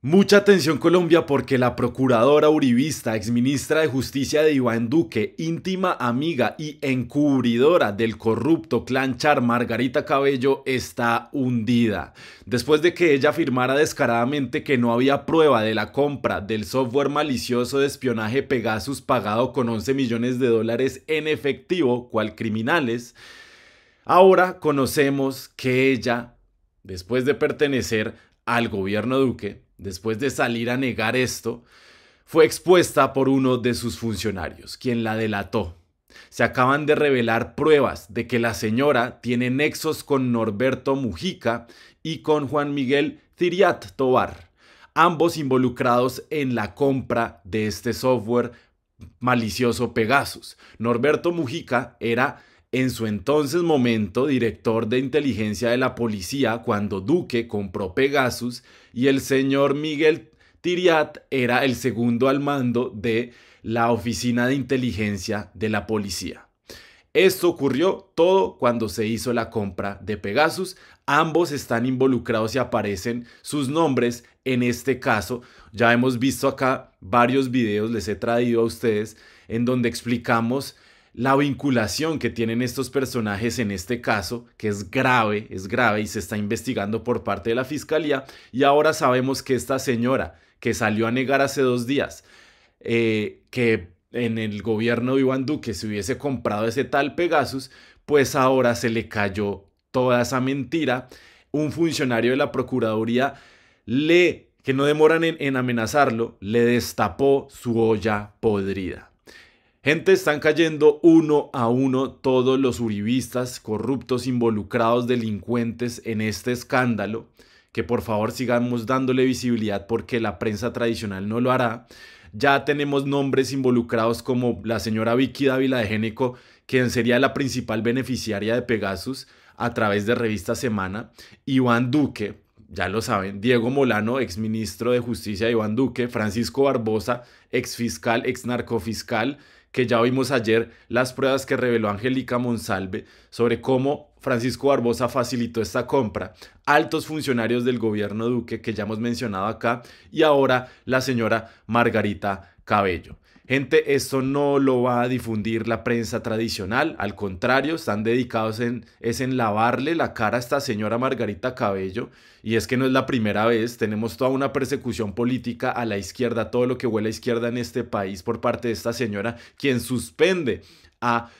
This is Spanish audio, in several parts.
Mucha atención Colombia porque la procuradora Uribista, exministra de Justicia de Iván Duque, íntima amiga y encubridora del corrupto clan Char Margarita Cabello, está hundida. Después de que ella afirmara descaradamente que no había prueba de la compra del software malicioso de espionaje Pegasus pagado con 11 millones de dólares en efectivo, cual criminales, ahora conocemos que ella, después de pertenecer al gobierno Duque, después de salir a negar esto, fue expuesta por uno de sus funcionarios, quien la delató. Se acaban de revelar pruebas de que la señora tiene nexos con Norberto Mujica y con Juan Miguel Ciriat Tobar, ambos involucrados en la compra de este software malicioso Pegasus. Norberto Mujica era en su entonces momento director de inteligencia de la policía cuando Duque compró Pegasus y el señor Miguel Tiriat era el segundo al mando de la oficina de inteligencia de la policía. Esto ocurrió todo cuando se hizo la compra de Pegasus. Ambos están involucrados y aparecen sus nombres en este caso. Ya hemos visto acá varios videos, les he traído a ustedes, en donde explicamos la vinculación que tienen estos personajes en este caso, que es grave, es grave y se está investigando por parte de la fiscalía, y ahora sabemos que esta señora que salió a negar hace dos días, eh, que en el gobierno de Iván Duque se hubiese comprado ese tal Pegasus, pues ahora se le cayó toda esa mentira. Un funcionario de la Procuraduría le, que no demoran en amenazarlo, le destapó su olla podrida. Gente, están cayendo uno a uno todos los uribistas corruptos, involucrados, delincuentes en este escándalo. Que por favor sigamos dándole visibilidad porque la prensa tradicional no lo hará. Ya tenemos nombres involucrados como la señora Vicky Dávila de Génico, quien sería la principal beneficiaria de Pegasus a través de Revista Semana. Iván Duque, ya lo saben, Diego Molano, exministro de Justicia de Iván Duque, Francisco Barbosa, ex fiscal, ex narcofiscal que ya vimos ayer las pruebas que reveló Angélica Monsalve sobre cómo Francisco Barbosa facilitó esta compra, altos funcionarios del gobierno Duque que ya hemos mencionado acá y ahora la señora Margarita Cabello. Gente, esto no lo va a difundir la prensa tradicional, al contrario, están dedicados en, es en lavarle la cara a esta señora Margarita Cabello, y es que no es la primera vez, tenemos toda una persecución política a la izquierda, todo lo que huele a izquierda en este país por parte de esta señora, quien suspende a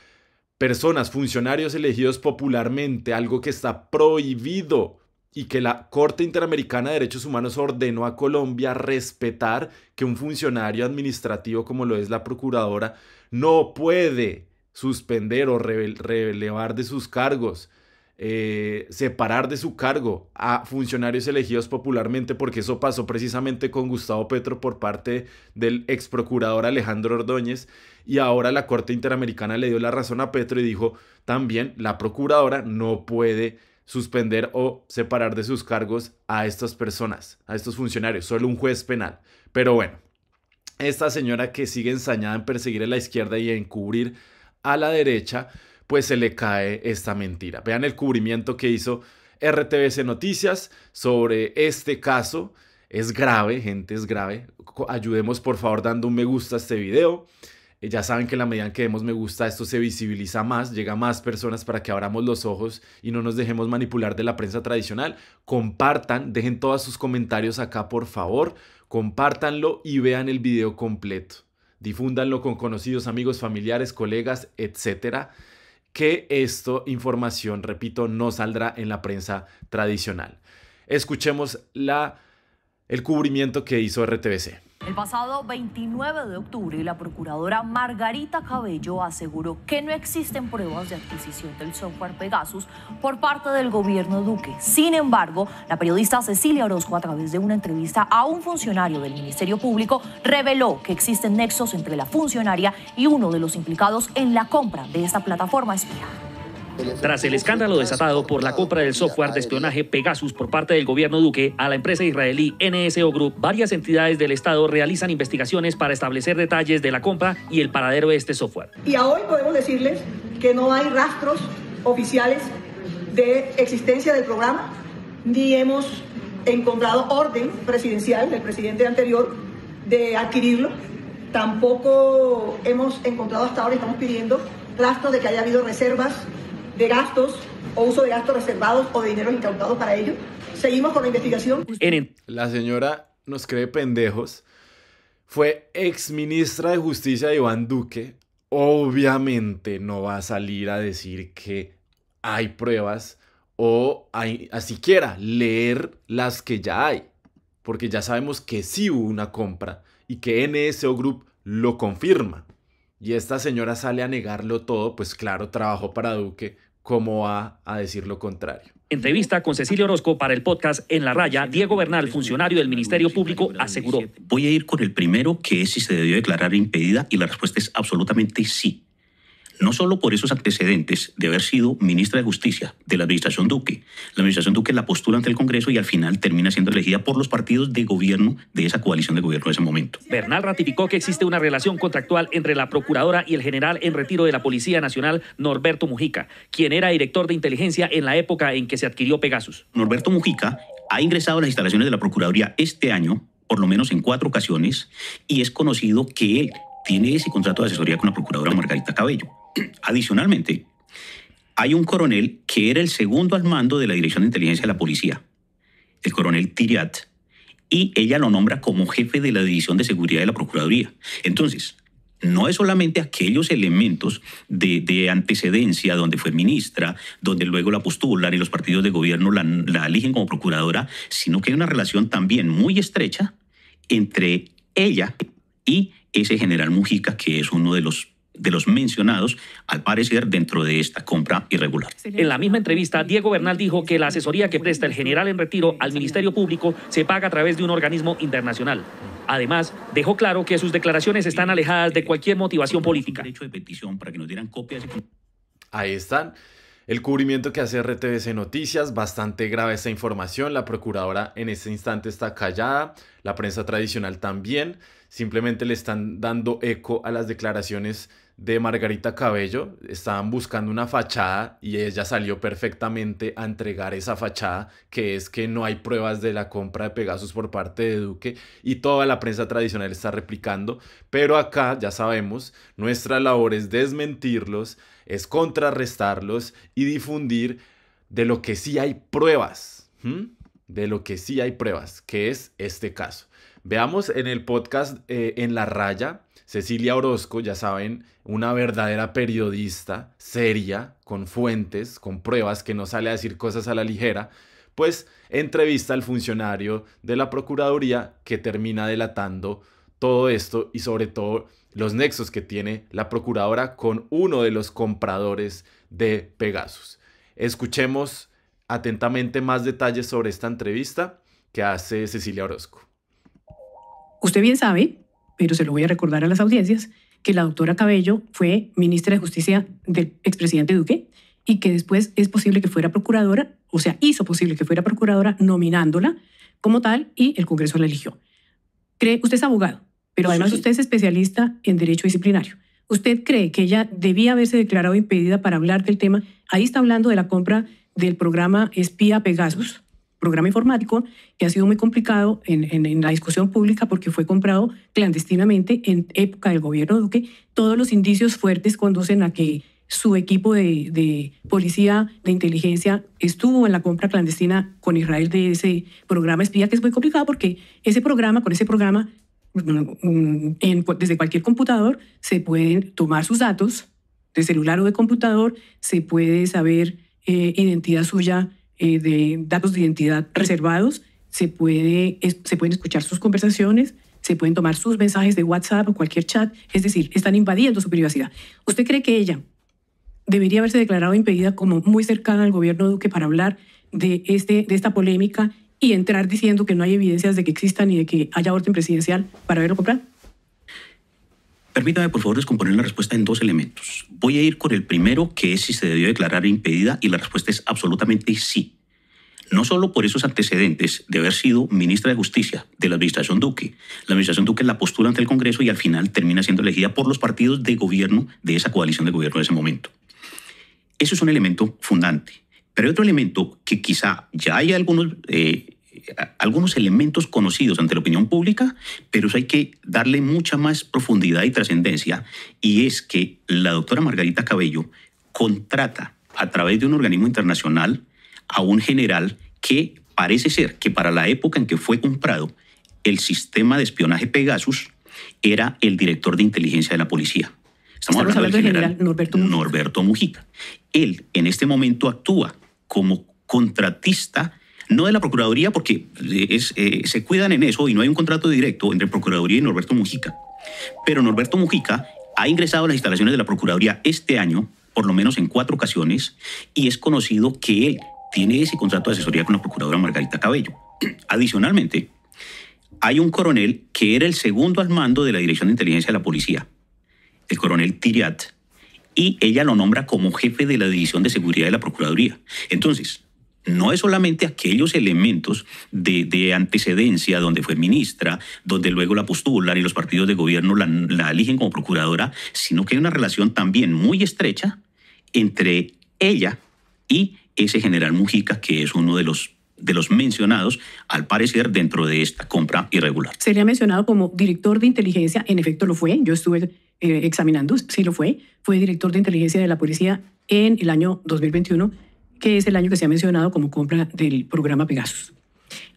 personas, funcionarios elegidos popularmente, algo que está prohibido y que la Corte Interamericana de Derechos Humanos ordenó a Colombia respetar que un funcionario administrativo como lo es la Procuradora no puede suspender o relevar de sus cargos, eh, separar de su cargo a funcionarios elegidos popularmente, porque eso pasó precisamente con Gustavo Petro por parte del exprocurador Alejandro Ordóñez, y ahora la Corte Interamericana le dio la razón a Petro y dijo también la procuradora no puede suspender o separar de sus cargos a estas personas, a estos funcionarios, solo un juez penal. Pero bueno, esta señora que sigue ensañada en perseguir a la izquierda y en cubrir a la derecha, pues se le cae esta mentira. Vean el cubrimiento que hizo RTBC Noticias sobre este caso. Es grave, gente, es grave. Ayudemos por favor dando un me gusta a este video ya saben que la medida en que demos me gusta, esto se visibiliza más, llega a más personas para que abramos los ojos y no nos dejemos manipular de la prensa tradicional. Compartan, dejen todos sus comentarios acá, por favor. Compartanlo y vean el video completo. Difúndanlo con conocidos, amigos, familiares, colegas, etcétera. Que esto, información, repito, no saldrá en la prensa tradicional. Escuchemos la, el cubrimiento que hizo RTBC. El pasado 29 de octubre, la procuradora Margarita Cabello aseguró que no existen pruebas de adquisición del software Pegasus por parte del gobierno Duque. Sin embargo, la periodista Cecilia Orozco, a través de una entrevista a un funcionario del Ministerio Público, reveló que existen nexos entre la funcionaria y uno de los implicados en la compra de esta plataforma espía. Tras el escándalo desatado por la compra del software de espionaje Pegasus por parte del gobierno Duque a la empresa israelí NSO Group, varias entidades del Estado realizan investigaciones para establecer detalles de la compra y el paradero de este software. Y a hoy podemos decirles que no hay rastros oficiales de existencia del programa, ni hemos encontrado orden presidencial del presidente anterior de adquirirlo. Tampoco hemos encontrado hasta ahora, estamos pidiendo rastros de que haya habido reservas de gastos o uso de gastos reservados o de incautado incautados para ello. Seguimos con la investigación. La señora nos cree pendejos. Fue ex ministra de Justicia de Iván Duque. Obviamente no va a salir a decir que hay pruebas o hay, a siquiera leer las que ya hay. Porque ya sabemos que sí hubo una compra y que NSO Group lo confirma. Y esta señora sale a negarlo todo, pues claro, trabajó para Duque, como a, a decir lo contrario. Entrevista con Cecilio Orozco para el podcast En la Raya, Diego Bernal, funcionario del Ministerio Público, aseguró. Voy a ir con el primero, que es si se debió declarar impedida, y la respuesta es absolutamente sí no solo por esos antecedentes de haber sido ministra de Justicia de la administración Duque. La administración Duque la postula ante el Congreso y al final termina siendo elegida por los partidos de gobierno de esa coalición de gobierno de ese momento. Bernal ratificó que existe una relación contractual entre la procuradora y el general en retiro de la Policía Nacional Norberto Mujica, quien era director de inteligencia en la época en que se adquirió Pegasus. Norberto Mujica ha ingresado a las instalaciones de la Procuraduría este año, por lo menos en cuatro ocasiones, y es conocido que él tiene ese contrato de asesoría con la procuradora Margarita Cabello. Adicionalmente, hay un coronel que era el segundo al mando de la Dirección de Inteligencia de la Policía, el coronel Tiriat, y ella lo nombra como jefe de la División de Seguridad de la Procuraduría. Entonces, no es solamente aquellos elementos de, antecedencia donde fue ministra, donde luego la postulan y los partidos de gobierno la, eligen como procuradora, sino que hay una relación también muy estrecha entre ella y ese general Mujica, que es uno de los de los mencionados, al parecer dentro de esta compra irregular. En la misma entrevista, Diego Bernal dijo que la asesoría que presta el general en retiro al Ministerio Público se paga a través de un organismo internacional. Además, dejó claro que sus declaraciones están alejadas de cualquier motivación política. Ahí están. El cubrimiento que hace RTBC Noticias, bastante grave esa información, la procuradora en este instante está callada, la prensa tradicional también, simplemente le están dando eco a las declaraciones de Margarita Cabello, estaban buscando una fachada y ella salió perfectamente a entregar esa fachada, que es que no hay pruebas de la compra de Pegasus por parte de Duque y toda la prensa tradicional está replicando, pero acá ya sabemos, nuestra labor es desmentirlos, es contrarrestarlos y difundir de lo que sí hay pruebas, de lo que sí hay pruebas, que es este caso. Veamos en el podcast eh, En la Raya, Cecilia Orozco, ya saben, una verdadera periodista, seria, con fuentes, con pruebas, que no sale a decir cosas a la ligera, pues entrevista al funcionario de la Procuraduría que termina delatando todo esto y sobre todo los nexos que tiene la Procuradora con uno de los compradores de Pegasus. Escuchemos atentamente más detalles sobre esta entrevista que hace Cecilia Orozco. Usted bien sabe pero se lo voy a recordar a las audiencias, que la doctora Cabello fue ministra de Justicia del expresidente Duque y que después es posible que fuera procuradora, o sea, hizo posible que fuera procuradora nominándola como tal y el Congreso la eligió. ¿Cree, usted es abogado, pero además usted es especialista en derecho disciplinario. ¿Usted cree que ella debía haberse declarado impedida para hablar del tema? Ahí está hablando de la compra del programa Espía Pegasus programa informático que ha sido muy complicado en, la discusión pública porque fue comprado clandestinamente en época del gobierno de Duque. Todos los indicios fuertes conducen a que su equipo de, policía de inteligencia estuvo en la compra clandestina con Israel de ese programa espía, que es muy complicado porque ese programa, con ese programa, mm, desde cualquier computador se pueden tomar sus datos de celular o de computador, se puede saber eh, identidad suya eh, de datos de identidad reservados, se, puede, se pueden escuchar sus conversaciones, se pueden tomar sus mensajes de WhatsApp o cualquier chat, es decir, están invadiendo su privacidad. ¿Usted cree que ella debería haberse declarado impedida como muy cercana al gobierno Duque para hablar de, este, de esta polémica y entrar diciendo que no hay evidencias de que exista ni de que haya orden presidencial para verlo comprar? Permítame, por favor, descomponer la respuesta en dos elementos. Voy a ir con el primero, que es si se debió declarar impedida, y la respuesta es absolutamente sí. No solo por esos antecedentes de haber sido ministra de Justicia de la administración Duque. La administración Duque la postura ante el Congreso y al final termina siendo elegida por los partidos de gobierno de esa coalición de gobierno de ese momento. Eso es un elemento fundante. Pero hay otro elemento que quizá ya hay algunos eh, algunos elementos conocidos ante la opinión pública, pero hay que darle mucha más profundidad y trascendencia. Y es que la doctora Margarita Cabello contrata a través de un organismo internacional a un general que parece ser que para la época en que fue comprado el sistema de espionaje Pegasus era el director de inteligencia de la policía. Estamos, hablando, del general, Norberto, Mujica. Norberto Mujica. Él en este momento actúa como contratista no de la Procuraduría porque eh, eh, se cuidan en eso y no hay un contrato directo entre Procuraduría y Norberto Mujica. Pero Norberto Mujica ha ingresado a las instalaciones de la Procuraduría este año, por lo menos en cuatro ocasiones, y es conocido que él tiene ese contrato de asesoría con la Procuradora Margarita Cabello. Adicionalmente, hay un coronel que era el segundo al mando de la Dirección de Inteligencia de la Policía, el coronel Tiriat, y ella lo nombra como jefe de la División de Seguridad de la Procuraduría. Entonces, no es solamente aquellos elementos de, antecedencia donde fue ministra, donde luego la postulan y los partidos de gobierno la, eligen como procuradora, sino que hay una relación también muy estrecha entre ella y ese general Mujica, que es uno de los de los mencionados, al parecer, dentro de esta compra irregular. Sería mencionado como director de inteligencia, en efecto lo fue, yo estuve eh, examinando, sí lo fue, fue director de inteligencia de la policía en el año 2021 que es el año que se ha mencionado como compra del programa Pegasus.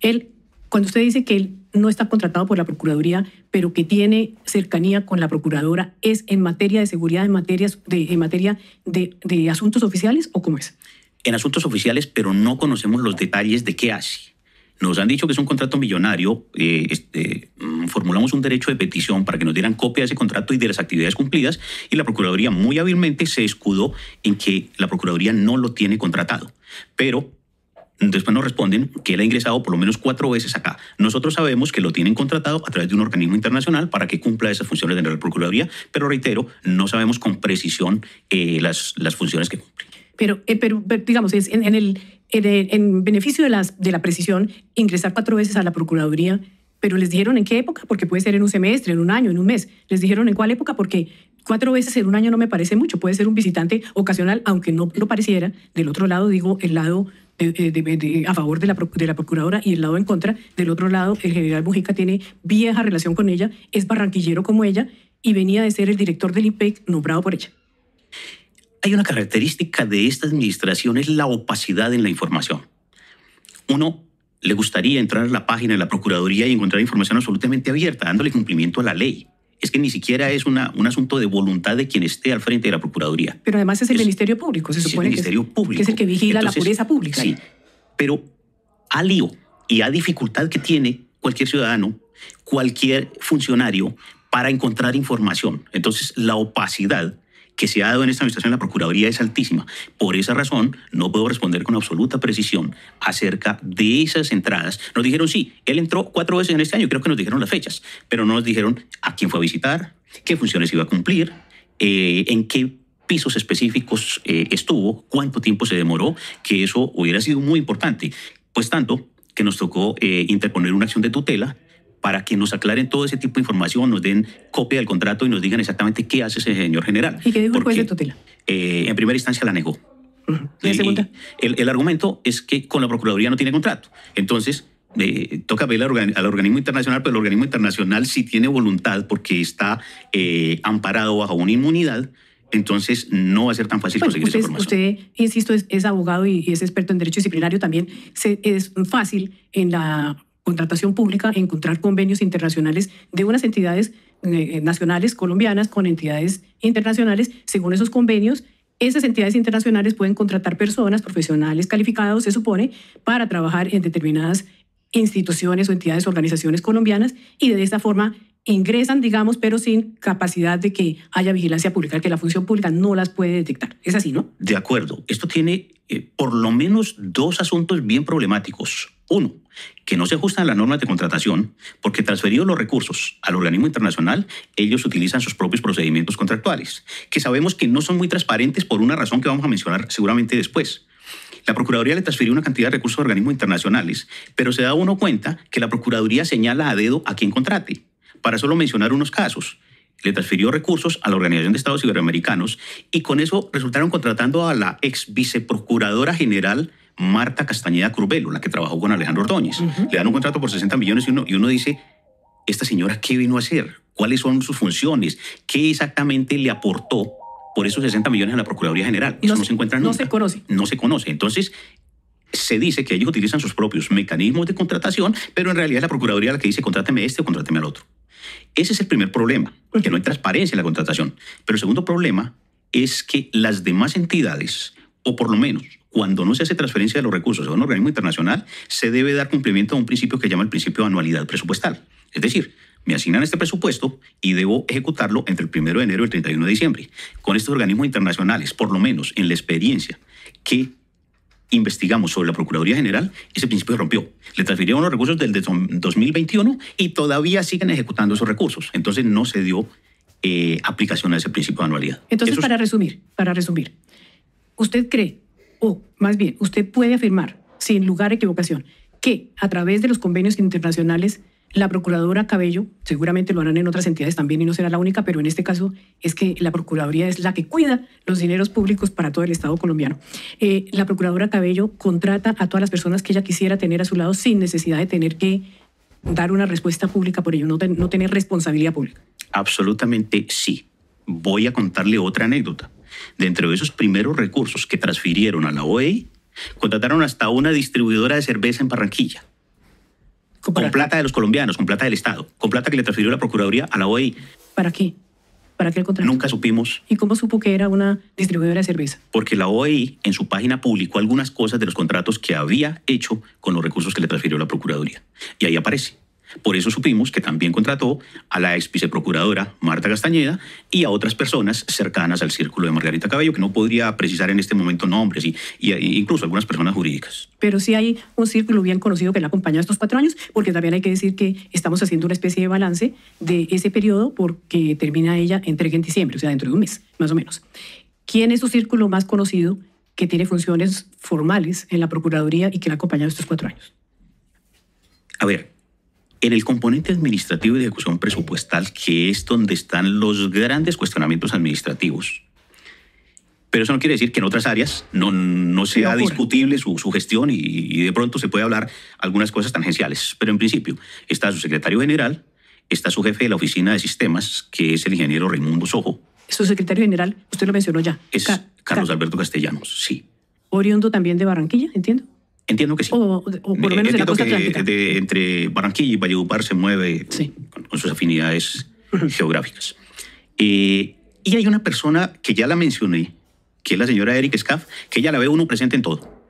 Él, cuando usted dice que él no está contratado por la Procuraduría, pero que tiene cercanía con la Procuradora, ¿es en materia de seguridad, en, en materia de, de asuntos oficiales o cómo es? En asuntos oficiales, pero no conocemos los detalles de qué hace. Nos han dicho que es un contrato millonario. Eh, este, mm, formulamos un derecho de petición para que nos dieran copia de ese contrato y de las actividades cumplidas y la Procuraduría muy hábilmente se escudó en que la Procuraduría no lo tiene contratado. Pero después nos responden que él ha ingresado por lo menos cuatro veces acá. Nosotros sabemos que lo tienen contratado a través de un organismo internacional para que cumpla esas funciones de la Procuraduría, pero reitero, no sabemos con precisión eh, las, las funciones que cumple. Pero, eh, digamos, es en el eh, en, beneficio de, las, de la precisión, ingresar cuatro veces a la Procuraduría, pero les dijeron en qué época, porque puede ser en un semestre, en un año, en un mes. Les dijeron en cuál época, porque cuatro veces en un año no me parece mucho. Puede ser un visitante ocasional, aunque no lo pareciera. Del otro lado, digo, el lado de, eh, a favor de la, de la procuradora y el lado en contra. Del otro lado, el general Mujica tiene vieja relación con ella, es barranquillero como ella y venía de ser el director del IPEC nombrado por ella. Hay una característica de esta administración, es la opacidad en la información. Uno le gustaría entrar a la página de la Procuraduría y encontrar información absolutamente abierta, dándole cumplimiento a la ley. Es que ni siquiera es un asunto de voluntad de quien esté al frente de la Procuraduría. Pero además es el Ministerio Público, se supone. Es el Ministerio que Público. es el que vigila la pureza pública. Sí, pero a lío y a dificultad que tiene cualquier ciudadano, cualquier funcionario para encontrar información. Entonces, la opacidad que se ha dado en esta administración la Procuraduría es altísima. Por esa razón, no puedo responder con absoluta precisión acerca de esas entradas. Nos dijeron, sí, él entró cuatro veces en este año, creo que nos dijeron las fechas, pero no nos dijeron a quién fue a visitar, qué funciones iba a cumplir, eh, en qué pisos específicos eh, estuvo, cuánto tiempo se demoró, que eso hubiera sido muy importante. Pues tanto que nos tocó eh, interponer una acción de tutela para que nos aclaren todo ese tipo de información, nos den copia del contrato y nos digan exactamente qué hace ese señor general. ¿Y qué dijo el juez de tutela? Eh, en primera instancia la negó. ¿En segunda? El, argumento es que con la Procuraduría no tiene contrato. Entonces, eh, toca ver al, organismo internacional, pero el organismo internacional sí tiene voluntad porque está eh, amparado bajo una inmunidad, entonces no va a ser tan fácil conseguir esa información. Usted, insisto, es, abogado y, es experto en derecho disciplinario también. es fácil en la contratación pública, encontrar convenios internacionales de unas entidades eh, eh, nacionales colombianas con entidades internacionales. Según esos convenios, esas entidades internacionales pueden contratar personas, profesionales calificados, se supone, para trabajar en determinadas instituciones o entidades, organizaciones colombianas y de esta forma ingresan, digamos, pero sin capacidad de que haya vigilancia pública, que la función pública no las puede detectar. Es así, ¿no? De acuerdo. Esto tiene eh, por lo menos dos asuntos bien problemáticos. Uno, que no se ajustan a las normas de contratación, porque transferidos los recursos al organismo internacional, ellos utilizan sus propios procedimientos contractuales, que sabemos que no son muy transparentes por una razón que vamos a mencionar seguramente después. La Procuraduría le transfirió una cantidad de recursos a organismos internacionales, pero se da uno cuenta que la Procuraduría señala a dedo a quien contrate para solo mencionar unos casos, le transfirió recursos a la Organización de Estados Iberoamericanos y con eso resultaron contratando a la ex viceprocuradora general Marta Castañeda Curbelo, la que trabajó con Alejandro Ordóñez. Le dan un contrato por 60 millones y uno, dice, ¿esta señora qué vino a hacer? ¿Cuáles son sus funciones? ¿Qué exactamente le aportó por esos 60 millones a la Procuraduría General? Eso no, se encuentra No se conoce. No se conoce. Entonces, se dice que ellos utilizan sus propios mecanismos de contratación, pero en realidad es la Procuraduría la que dice contráteme este o contráteme al otro. Ese es el primer problema, porque no hay transparencia en la contratación. Pero el segundo problema es que las demás entidades, o por lo menos cuando no se hace transferencia de los recursos a un organismo internacional, se debe dar cumplimiento a un principio que llama el principio de anualidad presupuestal. Es decir, me asignan este presupuesto y debo ejecutarlo entre el primero de enero y el 31 de diciembre. Con estos organismos internacionales, por lo menos en la experiencia que investigamos sobre la Procuraduría General, ese principio se rompió. Le transfirieron los recursos del 2021 y todavía siguen ejecutando esos recursos. Entonces no se dio eh, aplicación a ese principio de anualidad. Entonces, para resumir, para resumir, ¿usted cree, o más bien, usted puede afirmar, sin lugar a equivocación, que a través de los convenios internacionales la procuradora Cabello, seguramente lo harán en otras entidades también y no será la única, pero en este caso es que la Procuraduría es la que cuida los dineros públicos para todo el Estado colombiano. Eh, la procuradora Cabello contrata a todas las personas que ella quisiera tener a su lado sin necesidad de tener que dar una respuesta pública por ello, no, no tener responsabilidad pública. Absolutamente sí. Voy a contarle otra anécdota. Dentro de esos primeros recursos que transfirieron a la OEI, contrataron hasta una distribuidora de cerveza en Barranquilla con plata de los colombianos, con plata del Estado, con plata que le transfirió la Procuraduría a la OEI. ¿Para qué? ¿Para qué el contrato? Nunca supimos. ¿Y cómo supo que era una distribuidora de cerveza? Porque la OEI en su página publicó algunas cosas de los contratos que había hecho con los recursos que le transfirió la Procuraduría. Y ahí aparece. Por eso supimos que también contrató a la ex viceprocuradora Marta Castañeda y a otras personas cercanas al círculo de Margarita Cabello, que no podría precisar en este momento nombres y, e incluso algunas personas jurídicas. Pero sí hay un círculo bien conocido que la acompañó estos cuatro años, porque también hay que decir que estamos haciendo una especie de balance de ese periodo porque termina ella entre en diciembre, o sea, dentro de un mes, más o menos. ¿Quién es su círculo más conocido que tiene funciones formales en la Procuraduría y que la ha acompañado estos cuatro años? A ver, en el componente administrativo y de ejecución presupuestal, que es donde están los grandes cuestionamientos administrativos, pero eso no quiere decir que en otras áreas no, no sea discutible su, gestión y, de pronto se puede hablar algunas cosas tangenciales. Pero en principio está su secretario general, está su jefe de la oficina de sistemas, que es el ingeniero Raimundo Sojo. Su secretario general, usted lo mencionó ya. Es Carlos Alberto Castellanos, sí. Oriundo también de Barranquilla, entiendo. Entiendo que sí. O, o por lo menos de la entre Barranquilla y Valledupar se mueve con, sus afinidades geográficas. Eh, y hay una persona que ya la mencioné, que es la señora Eric Scaff, que ya la ve uno presente en todo.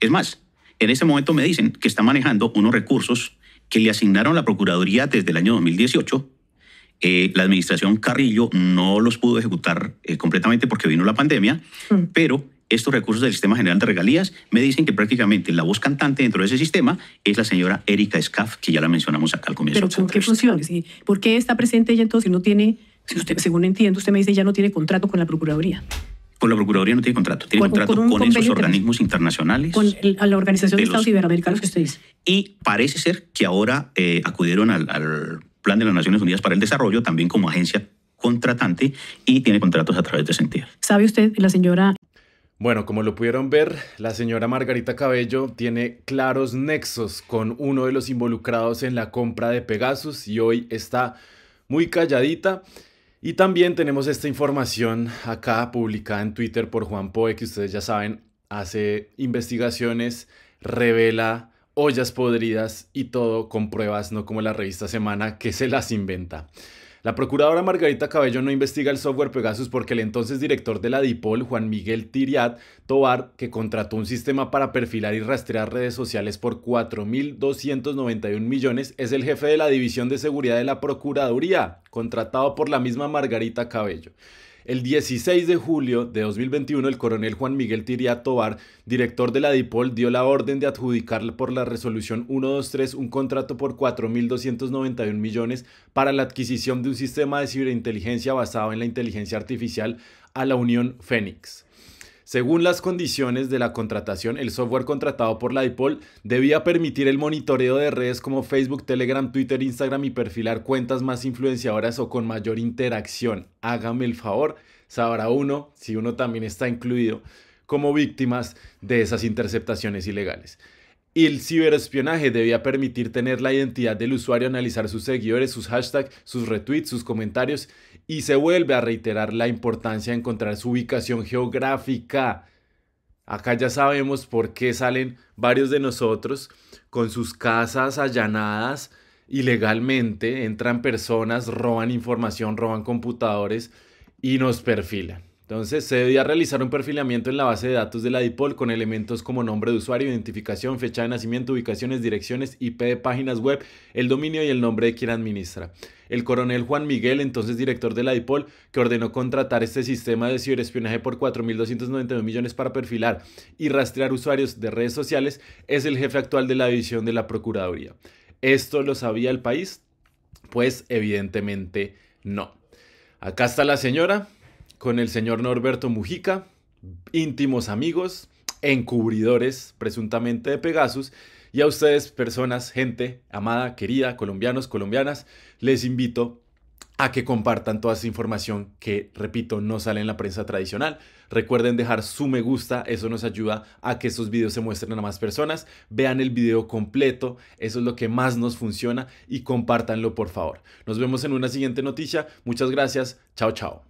Es más, en ese momento me dicen que está manejando unos recursos que le asignaron la Procuraduría desde el año 2018. Eh, la administración Carrillo no los pudo ejecutar eh, completamente porque vino la pandemia, mm. pero estos recursos del Sistema General de Regalías, me dicen que prácticamente la voz cantante dentro de ese sistema es la señora Erika Scaff, que ya la mencionamos acá al comienzo. Pero ¿con qué funciones? ¿Por qué está presente ella entonces y no tiene, según entiendo, usted me dice ya no tiene contrato con la Procuraduría? Con la Procuraduría no tiene contrato, tiene contrato con, esos organismos internacionales. Con la Organización de, Estados Iberoamericanos que usted dice. Y parece ser que ahora eh, acudieron al, Plan de las Naciones Unidas para el Desarrollo, también como agencia contratante y tiene contratos a través de Sentir. ¿Sabe usted, la señora bueno, como lo pudieron ver, la señora Margarita Cabello tiene claros nexos con uno de los involucrados en la compra de Pegasus y hoy está muy calladita. Y también tenemos esta información acá publicada en Twitter por Juan Poe, que ustedes ya saben, hace investigaciones, revela ollas podridas y todo con pruebas, no como la revista Semana que se las inventa. La procuradora Margarita Cabello no investiga el software Pegasus porque el entonces director de la DIPOL, Juan Miguel Tiriat Tobar, que contrató un sistema para perfilar y rastrear redes sociales por 4.291 millones, es el jefe de la División de Seguridad de la Procuraduría, contratado por la misma Margarita Cabello. El 16 de julio de 2021, el coronel Juan Miguel Tiria Tobar, director de la DIPOL, dio la orden de adjudicar por la resolución 123 un contrato por 4.291 millones para la adquisición de un sistema de ciberinteligencia basado en la inteligencia artificial a la Unión Fénix. Según las condiciones de la contratación, el software contratado por la IPOL debía permitir el monitoreo de redes como Facebook, Telegram, Twitter, Instagram y perfilar cuentas más influenciadoras o con mayor interacción. Hágame el favor, sabrá uno si uno también está incluido como víctimas de esas interceptaciones ilegales. Y el ciberespionaje debía permitir tener la identidad del usuario, analizar sus seguidores, sus hashtags, sus retweets, sus comentarios y se vuelve a reiterar la importancia de encontrar su ubicación geográfica. Acá ya sabemos por qué salen varios de nosotros con sus casas allanadas ilegalmente, entran personas, roban información, roban computadores y nos perfilan. Entonces se debía realizar un perfilamiento en la base de datos de la DIPOL con elementos como nombre de usuario, identificación, fecha de nacimiento, ubicaciones, direcciones, IP de páginas web, el dominio y el nombre de quien administra. El coronel Juan Miguel, entonces director de la DIPOL, que ordenó contratar este sistema de ciberespionaje por 4.292 millones para perfilar y rastrear usuarios de redes sociales, es el jefe actual de la división de la Procuraduría. ¿Esto lo sabía el país? Pues evidentemente no. Acá está la señora, con el señor Norberto Mujica, íntimos amigos, encubridores presuntamente de Pegasus. Y a ustedes, personas, gente amada, querida, colombianos, colombianas, les invito a que compartan toda esta información que, repito, no sale en la prensa tradicional. Recuerden dejar su me gusta, eso nos ayuda a que estos videos se muestren a más personas. Vean el video completo, eso es lo que más nos funciona y compártanlo por favor. Nos vemos en una siguiente noticia. Muchas gracias, chao chao.